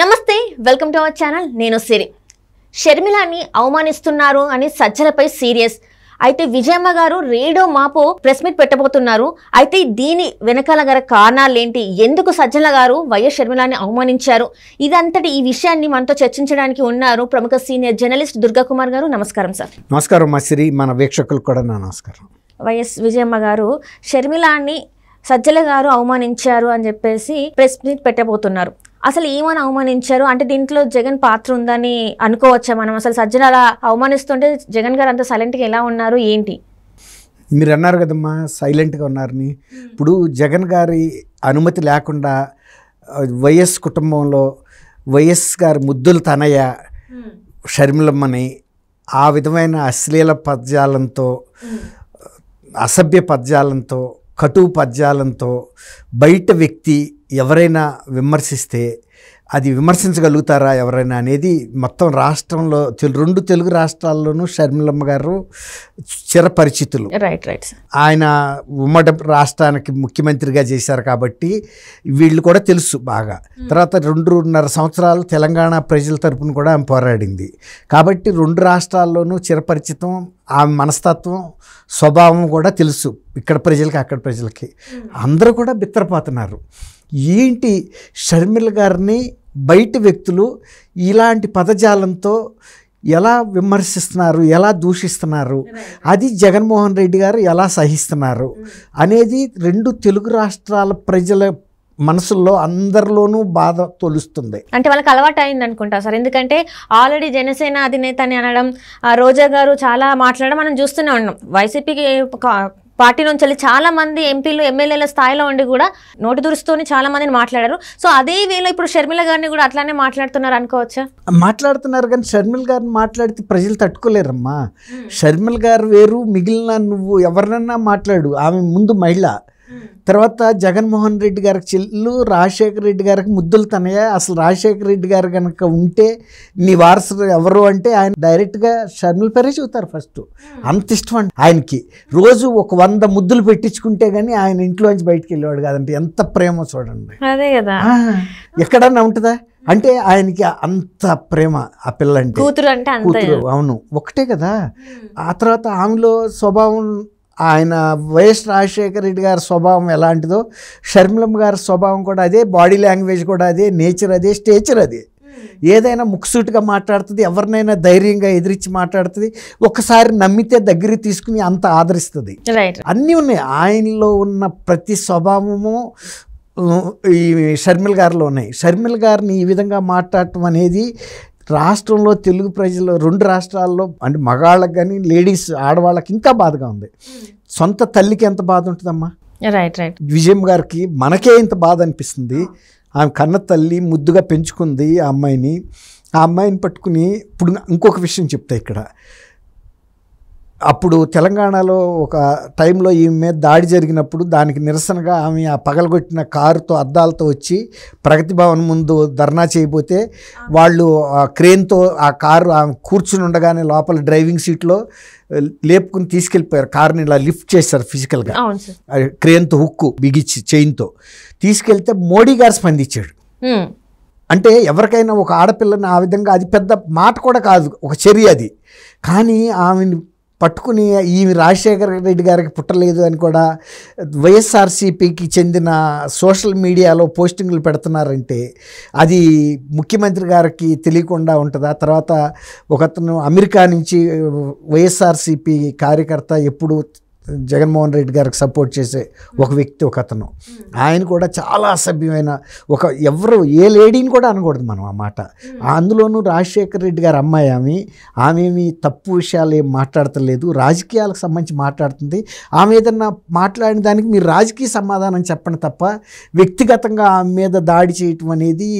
నమస్తే welcome to our channel నేను సిరి షర్మిలాని అవమానిస్తున్నారు అని సజ్జలపై సీరియస్ అయితే విజయమ్మ గారు రేడో మాపు ప్రెస్ మీట్ పెట్టబోతున్నారు అయితే దీని వెనకాల గల కారణాలేంటి ఎందుకు సజ్జల గారు వైఎస్ షర్మిలాని అవమానించారు ఇదంతటి ఈ విషయాన్ని మనతో చర్చించడానికి ఉన్నారు ప్రముఖ సీనియర్ జర్నలిస్ట్ దుర్గా కుమార్ గారు నమస్కారం సార్ నమస్కారం సిరి మన వీక్షకులు కూడా నమస్కారం వైఎస్ విజయమ్మ గారు షర్మిలాని సజ్జల గారు అవమానించారు అని చెప్పేసి ప్రెస్ మీట్ పెట్టబోతున్నారు అసలు ఏమని అవమానించారు అంటే దీంట్లో జగన్ పాత్ర ఉందని అనుకోవచ్చా మనం అసలు సజ్జన అలా అవమానిస్తుంటే జగన్ గారు అంత సైలెంట్గా ఎలా ఉన్నారు ఏంటి మీరు అన్నారు కదమ్మా సైలెంట్గా ఉన్నారని hmm. ఇప్పుడు జగన్ గారి అనుమతి లేకుండా వైఎస్ కుటుంబంలో వైఎస్ గారి ముద్దులు తనయ్య hmm. షర్మిలమ్మని ఆ విధమైన అశ్లీల పద్యాలంతో hmm. అసభ్య పద్యాలంతో కటు పద్యాలంతో బయట వ్యక్తి ఎవరైనా విమర్శిస్తే అది విమర్శించగలుగుతారా ఎవరైనా అనేది మొత్తం రాష్ట్రంలో రెండు తెలుగు రాష్ట్రాల్లోనూ షర్మిలమ్మ గారు చిరపరిచితులు రైట్ రైట్ ఆయన ఉమ్మడి రాష్ట్రానికి ముఖ్యమంత్రిగా చేశారు కాబట్టి వీళ్ళు కూడా తెలుసు బాగా hmm. తర్వాత రెండున్నర సంవత్సరాలు తెలంగాణ ప్రజల తరపున కూడా ఆమె పోరాడింది కాబట్టి రెండు రాష్ట్రాల్లోనూ చిరపరిచితం ఆ మనస్తత్వం స్వభావం కూడా తెలుసు ఇక్కడ ప్రజలకి అక్కడ ప్రజలకి అందరూ కూడా బిత్తరపోతున్నారు ఏంటి షర్మిల గారిని బయట వ్యక్తులు ఇలాంటి పదజాలంతో ఎలా విమర్శిస్తున్నారు ఎలా దూషిస్తున్నారు అది జగన్మోహన్ రెడ్డి గారు ఎలా సహిస్తున్నారు అనేది రెండు తెలుగు రాష్ట్రాల ప్రజల మనసుల్లో అందరిలోనూ బాధ తొలుస్తుంది అంటే వాళ్ళకి అలవాటు అయింది అనుకుంటా సార్ ఎందుకంటే ఆల్రెడీ జనసేన అధినేత అని అనడం రోజా గారు చాలా మాట్లాడడం మనం చూస్తూనే ఉన్నాం వైసీపీకి పార్టీ నుంచి వెళ్ళి చాలా మంది ఎంపీలు ఎమ్మెల్యేల స్థాయిలో ఉండి కూడా నోటి దురుస్తూనే చాలా మందిని మాట్లాడారు సో అదే వేళ ఇప్పుడు షర్మిల గారిని కూడా అట్లానే మాట్లాడుతున్నారు అనుకోవచ్చా మాట్లాడుతున్నారు కానీ షర్మిల గారిని మాట్లాడితే ప్రజలు తట్టుకోలేరమ్మా షర్మిల గారు వేరు మిగిలిన నువ్వు ఎవరినన్నా మాట్లాడు ఆమె ముందు మహిళ తర్వాత జగన్మోహన్ రెడ్డి గారికి చెల్లు రాజశేఖర రెడ్డి గారికి ముద్దులు తనయ్య అసలు రాజశేఖర రెడ్డి గారు కనుక ఉంటే నీ వారసులు ఎవరు అంటే ఆయన డైరెక్ట్గా షర్మిల పేరే చూతారు ఫస్ట్ అంత ఇష్టం అండి ఆయనకి రోజు ఒక వంద ముద్దులు పెట్టించుకుంటే కానీ ఆయన ఇంట్లోంచి బయటికి వెళ్ళేవాడు కాదంటే ఎంత ప్రేమ చూడండి అదే కదా ఎక్కడన్నా ఉంటుందా అంటే ఆయనకి అంత ప్రేమ ఆ పిల్ల అంటే కూతురు అంటే అవును ఒకటే కదా ఆ తర్వాత ఆమెలో స్వభావం ఆయన వైఎస్ రాజశేఖర రెడ్డి గారి స్వభావం ఎలాంటిదో షర్మిలం గారి స్వభావం కూడా అదే బాడీ లాంగ్వేజ్ కూడా అదే నేచర్ అదే స్టేచర్ అదే ఏదైనా ముక్సూటుగా మాట్లాడుతుంది ఎవరినైనా ధైర్యంగా ఎదిరించి మాట్లాడుతుంది ఒకసారి నమ్మితే దగ్గర తీసుకుని అంత ఆదరిస్తుంది అన్నీ ఉన్నాయి ఆయనలో ఉన్న ప్రతి స్వభావము ఈ షర్మిల్ గారిలో ఉన్నాయి షర్మిల్ గారిని ఈ విధంగా మాట్లాడటం అనేది రాష్ట్రంలో తెలుగు ప్రజలు రెండు రాష్ట్రాల్లో అంటే మగాళ్ళకి కానీ లేడీస్ ఆడవాళ్ళకి ఇంకా బాధగా ఉంది సొంత తల్లికి ఎంత బాధ ఉంటుందమ్మా రైట్ రైట్ విజయం గారికి మనకే ఇంత బాధ అనిపిస్తుంది ఆమె కన్న తల్లి ముద్దుగా పెంచుకుంది ఆ అమ్మాయిని ఆ అమ్మాయిని పట్టుకుని ఇప్పుడు ఇంకొక విషయం చెప్తా ఇక్కడ అప్పుడు తెలంగాణలో ఒక టైంలో ఈమె మీద దాడి జరిగినప్పుడు దానికి నిరసనగా ఆమె ఆ పగలగొట్టిన కారుతో అద్దాలతో వచ్చి ప్రగతి భవన్ ముందు ధర్నా చేయబోతే వాళ్ళు ఆ క్రేన్తో ఆ కారు ఆమె కూర్చుని ఉండగానే లోపల డ్రైవింగ్ సీట్లో లేపుకుని తీసుకెళ్ళిపోయారు కారుని ఇలా లిఫ్ట్ చేశారు ఫిజికల్గా క్రేన్తో హుక్కు బిగిచ్చి చైన్తో తీసుకెళ్తే మోడీ గారు స్పందించాడు అంటే ఎవరికైనా ఒక ఆడపిల్లని ఆ విధంగా అది పెద్ద మాట కూడా కాదు ఒక చర్య అది కానీ ఆమెను పట్టుకుని ఈ రాజశేఖర రెడ్డి గారికి పుట్టలేదు అని కూడా వైఎస్ఆర్సీపీకి చెందిన సోషల్ మీడియాలో పోస్టింగ్లు పెడుతున్నారంటే అది ముఖ్యమంత్రి గారికి తెలియకుండా ఉంటుందా తర్వాత ఒకతను అమెరికా నుంచి వైఎస్ఆర్సీపీ కార్యకర్త ఎప్పుడు జగన్మోహన్ రెడ్డి గారికి సపోర్ట్ చేసే ఒక వ్యక్తి ఒక అతను ఆయన కూడా చాలా అసభ్యమైన ఒక ఎవరు ఏ లేడీని కూడా అనకూడదు మనం ఆ మాట అందులోనూ రాజశేఖర్ రెడ్డి గారు అమ్మాయి ఆమె ఆమె తప్పు విషయాలు ఏం మాట్లాడతలేదు రాజకీయాలకు సంబంధించి మాట్లాడుతుంది ఆమె ఏదన్నా మాట్లాడిన దానికి మీరు రాజకీయ సమాధానం చెప్పండి తప్ప వ్యక్తిగతంగా ఆమె మీద దాడి చేయటం అనేది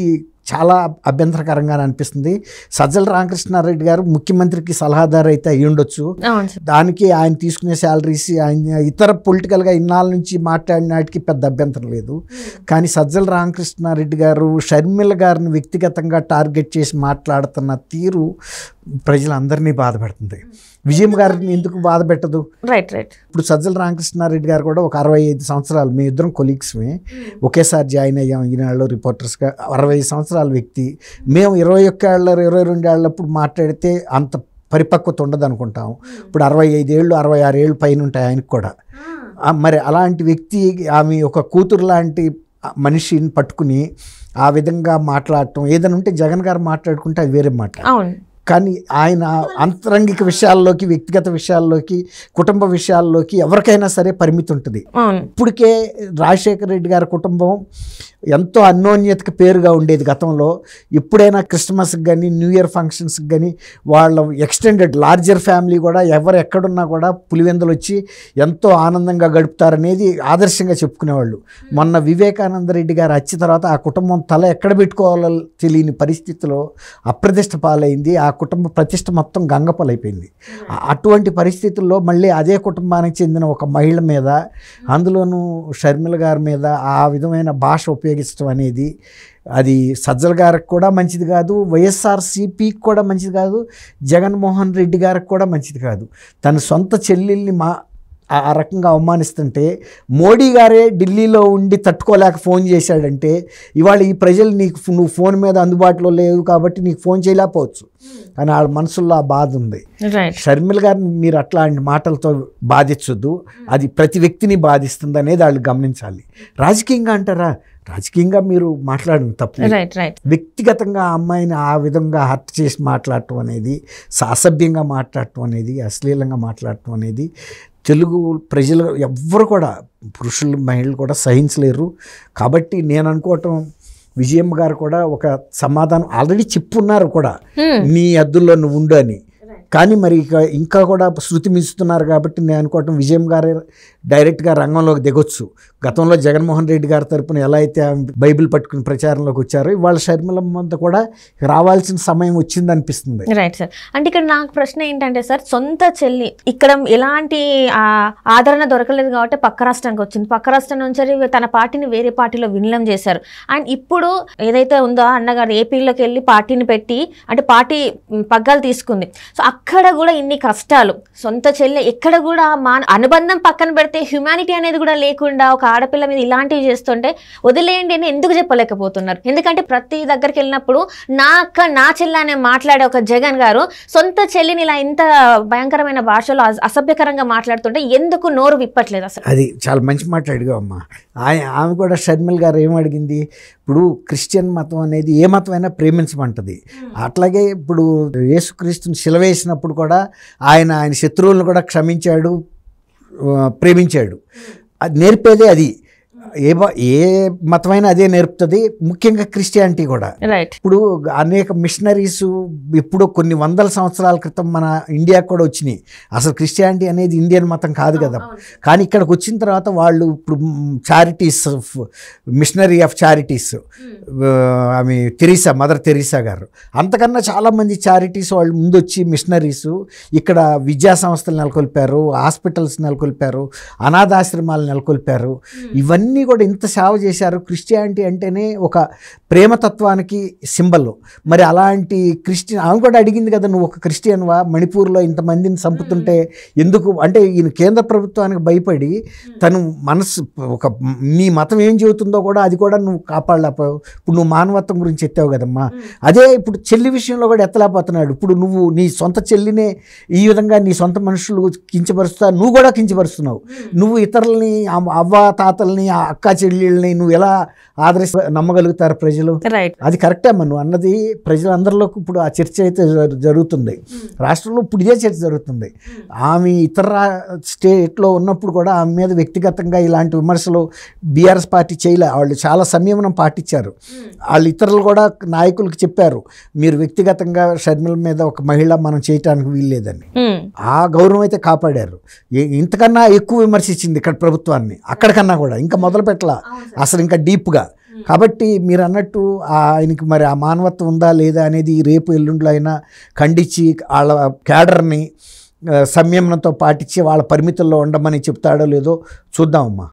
చాలా అభ్యంతరకరంగా అనిపిస్తుంది సజ్జల రామకృష్ణారెడ్డి గారు ముఖ్యమంత్రికి సలహాదారు అయితే అయ్యి ఉండొచ్చు దానికి ఆయన తీసుకునే శాలరీస్ ఆయన ఇతర పొలిటికల్గా ఇన్నాళ్ళ నుంచి మాట్లాడిన వాటికి పెద్ద అభ్యంతరం లేదు కానీ సజ్జల రామకృష్ణారెడ్డి గారు షర్మిల గారిని వ్యక్తిగతంగా టార్గెట్ చేసి మాట్లాడుతున్న తీరు ప్రజలందరినీ బాధ పెడుతుంది విజయం గారిని ఎందుకు బాధ పెట్టదు రైట్ రైట్ ఇప్పుడు సజ్జల రామకృష్ణారెడ్డి గారు కూడా ఒక అరవై ఐదు సంవత్సరాలు మీ ఇద్దరం కొలీగ్స్మే hmm. ఒకేసారి జాయిన్ అయ్యాం ఈనాళ్ళు రిపోర్టర్స్గా అరవై ఐదు సంవత్సరాల వ్యక్తి మేము ఇరవై ఒక్క ఏళ్ళ ఇరవై రెండు ఏళ్ళప్పుడు మాట్లాడితే అంత పరిపక్వత ఉండదు అనుకుంటాం hmm. ఇప్పుడు అరవై ఐదేళ్ళు అరవై ఆరు ఏళ్ళు పైన ఉంటాయి ఆయనకు కూడా hmm. మరి అలాంటి వ్యక్తి ఆమె ఒక కూతురు లాంటి మనిషిని పట్టుకుని ఆ విధంగా మాట్లాడటం ఏదైనా ఉంటే జగన్ గారు మాట్లాడుకుంటే అది వేరే మాట కానీ ఆయన అంతరంగిక విషయాల్లోకి వ్యక్తిగత విషయాల్లోకి కుటుంబ విషయాల్లోకి ఎవరికైనా సరే పరిమితి ఉంటుంది ఇప్పటికే రాజశేఖర రెడ్డి గారి కుటుంబం ఎంతో అన్యోన్యతకు పేరుగా ఉండేది గతంలో ఎప్పుడైనా క్రిస్మస్కి కానీ న్యూ ఇయర్ ఫంక్షన్స్కి కానీ వాళ్ళ ఎక్స్టెండెడ్ లార్జర్ ఫ్యామిలీ కూడా ఎవరు ఎక్కడున్నా కూడా పులివెందులు వచ్చి ఎంతో ఆనందంగా గడుపుతారనేది ఆదర్శంగా చెప్పుకునేవాళ్ళు మొన్న వివేకానంద రెడ్డి గారు వచ్చిన తర్వాత ఆ కుటుంబం తల ఎక్కడ పెట్టుకోవాలో తెలియని పరిస్థితిలో అప్రదిష్ట పాలైంది ఆ కుటుంబ ప్రతిష్ట మొత్తం గంగపలైపోయింది hmm. అటువంటి పరిస్థితుల్లో మళ్ళీ అదే కుటుంబానికి చెందిన ఒక మహిళ మీద hmm. అందులోనూ షర్మిల గారి మీద ఆ విధమైన భాష ఉపయోగించడం అనేది అది సజ్జల గారికి కూడా మంచిది కాదు వైఎస్ఆర్సీపీకి కూడా మంచిది కాదు జగన్మోహన్ రెడ్డి గారికి కూడా మంచిది కాదు తన సొంత చెల్లెల్ని మా ఆ రకంగా అవమానిస్తుంటే మోడీ గారే ఢిల్లీలో ఉండి తట్టుకోలేక ఫోన్ చేశాడంటే ఇవాళ ఈ ప్రజలు నీకు నువ్వు ఫోన్ మీద అందుబాటులో లేవు కాబట్టి నీకు ఫోన్ చేయలేకపోవచ్చు కానీ వాళ్ళ మనసుల్లో ఆ బాధ ఉంది షర్మిల గారిని మీరు అట్లాంటి మాటలతో బాధించొద్దు అది ప్రతి వ్యక్తిని బాధిస్తుంది అనేది వాళ్ళు గమనించాలి రాజకీయంగా అంటారా రాజకీయంగా మీరు మాట్లాడడం తప్పు వ్యక్తిగతంగా ఆ అమ్మాయిని ఆ విధంగా హర్ట్ చేసి మాట్లాడటం అనేది సాసభ్యంగా మాట్లాడటం అనేది అశ్లీలంగా మాట్లాడటం అనేది తెలుగు ప్రజలు ఎవ్వరు కూడా పురుషులు మహిళలు కూడా సహించలేరు కాబట్టి నేను అనుకోవటం విజయమ్మ గారు కూడా ఒక సమాధానం ఆల్రెడీ చెప్పున్నారు కూడా నీ అద్దుల్లో నువ్వు ఉండు అని కానీ మరి ఇక ఇంకా కూడా శృతి మించుతున్నారు కాబట్టి నేను అనుకోవటం విజయం గారు డైరెక్ట్గా రంగంలోకి దిగొచ్చు గతంలో జగన్మోహన్ రెడ్డి గారి తరపున ఎలా అయితే బైబిల్ పట్టుకుని ప్రచారంలోకి వచ్చారో ఇవాళ అంతా కూడా రావాల్సిన సమయం వచ్చింది అనిపిస్తుంది రైట్ సార్ అంటే ఇక్కడ నాకు ప్రశ్న ఏంటంటే సార్ సొంత చెల్లి ఇక్కడ ఎలాంటి ఆదరణ దొరకలేదు కాబట్టి పక్క రాష్ట్రానికి వచ్చింది పక్క రాష్ట్రం నుంచి తన పార్టీని వేరే పార్టీలో విలీనం చేశారు అండ్ ఇప్పుడు ఏదైతే ఉందో అన్నగారు ఏపీలోకి వెళ్ళి పార్టీని పెట్టి అంటే పార్టీ పగ్గాలు తీసుకుంది సో అక్కడ కూడా ఇన్ని కష్టాలు సొంత చెల్లె ఎక్కడ కూడా మా అనుబంధం పక్కన పెడితే హ్యుమానిటీ అనేది కూడా లేకుండా ఒక ఆడపిల్ల మీద ఇలాంటివి చేస్తుంటే వదిలేయండి అని ఎందుకు చెప్పలేకపోతున్నారు ఎందుకంటే ప్రతి దగ్గరికి వెళ్ళినప్పుడు నా అక్క నా చెల్లె అనే మాట్లాడే ఒక జగన్ గారు సొంత చెల్లిని ఇలా ఇంత భయంకరమైన భాషలో అసభ్యకరంగా మాట్లాడుతుంటే ఎందుకు నోరు విప్పట్లేదు అసలు అది చాలా మంచి మాట్లాడుగా అమ్మా ఆమె కూడా షర్మిల్ గారు ఏం అడిగింది ఇప్పుడు క్రిస్టియన్ మతం అనేది ఏ మతమైనా ప్రేమించమంటది అట్లాగే ఇప్పుడు యేసుక్రీస్తుని శిలవేసినప్పుడు కూడా ఆయన ఆయన శత్రువులను కూడా క్షమించాడు ప్రేమించాడు అది నేర్పేదే అది ఏ ఏ మతమైనా అదే నేర్పుతుంది ముఖ్యంగా క్రిస్టియానిటీ కూడా ఇప్పుడు అనేక మిషనరీస్ ఇప్పుడు కొన్ని వందల సంవత్సరాల క్రితం మన ఇండియాకు కూడా వచ్చినాయి అసలు క్రిస్టియానిటీ అనేది ఇండియన్ మతం కాదు కదా కానీ ఇక్కడికి వచ్చిన తర్వాత వాళ్ళు ఇప్పుడు charities missionary of charities hmm. ఆమె తెరీసా మదర్ తెరీసా గారు అంతకన్నా చాలామంది చారిటీస్ వాళ్ళు ముందొచ్చి మిషనరీస్ ఇక్కడ విద్యా సంస్థలు నెలకొల్పారు హాస్పిటల్స్ నెలకొల్పారు అనాథాశ్రమాలు నెలకొల్పారు hmm. ఇవన్నీ కూడా ఇంత సేవ చేశారు క్రిస్టియానిటీ అంటేనే ఒక ప్రేమతత్వానికి సింబల్ మరి అలాంటి క్రిస్టియన్ ఆమె కూడా అడిగింది కదా నువ్వు ఒక క్రిస్టియన్వా మణిపూర్లో ఇంతమందిని చంపుతుంటే ఎందుకు అంటే ఈయన కేంద్ర ప్రభుత్వానికి భయపడి తను మనసు ఒక మీ మతం ఏం చెబుతుందో కూడా అది కూడా నువ్వు కాపాడలేకపోయావు ఇప్పుడు నువ్వు మానవత్వం గురించి ఎత్తావు కదమ్మా అదే ఇప్పుడు చెల్లి విషయంలో కూడా ఎత్తలేకపోతున్నాడు ఇప్పుడు నువ్వు నీ సొంత చెల్లినే ఈ విధంగా నీ సొంత మనుషులు కించపరుస్తా నువ్వు కూడా కించపరుస్తున్నావు నువ్వు ఇతరులని అవ్వ తాతల్ని అక్క చెల్లెళ్ళని నువ్వు ఎలా ఆదరిస్త నమ్మగలుగుతారు ప్రజలు అది కరెక్టే నువ్వు అన్నది ప్రజలందరిలోకి ఇప్పుడు ఆ చర్చ అయితే జరుగుతుంది hmm. రాష్ట్రంలో ఇప్పుడు ఇదే చర్చ జరుగుతుంది hmm. ఆమె ఇతర స్టేట్లో ఉన్నప్పుడు కూడా ఆమె మీద వ్యక్తిగతంగా ఇలాంటి విమర్శలు బీఆర్ఎస్ పార్టీ చేయలే వాళ్ళు చాలా సంయమనం పాటించారు hmm. వాళ్ళు ఇతరులు కూడా నాయకులకు చెప్పారు మీరు వ్యక్తిగతంగా షర్మిల మీద ఒక మహిళ మనం చేయటానికి వీల్లేదని ఆ గౌరవం అయితే కాపాడారు ఇంతకన్నా ఎక్కువ విమర్శించింది ఇక్కడ ప్రభుత్వాన్ని అక్కడికన్నా కూడా ఇంకా పెట్టాల అసలు ఇంకా డీప్గా కాబట్టి మీరు అన్నట్టు ఆయనకి మరి ఆ మానవత్వం ఉందా లేదా అనేది రేపు ఎల్లుండిలో అయినా ఖండించి వాళ్ళ క్యాడర్ని సంయమనంతో పాటించి వాళ్ళ పరిమితుల్లో ఉండమని చెప్తాడో లేదో చూద్దామమ్మా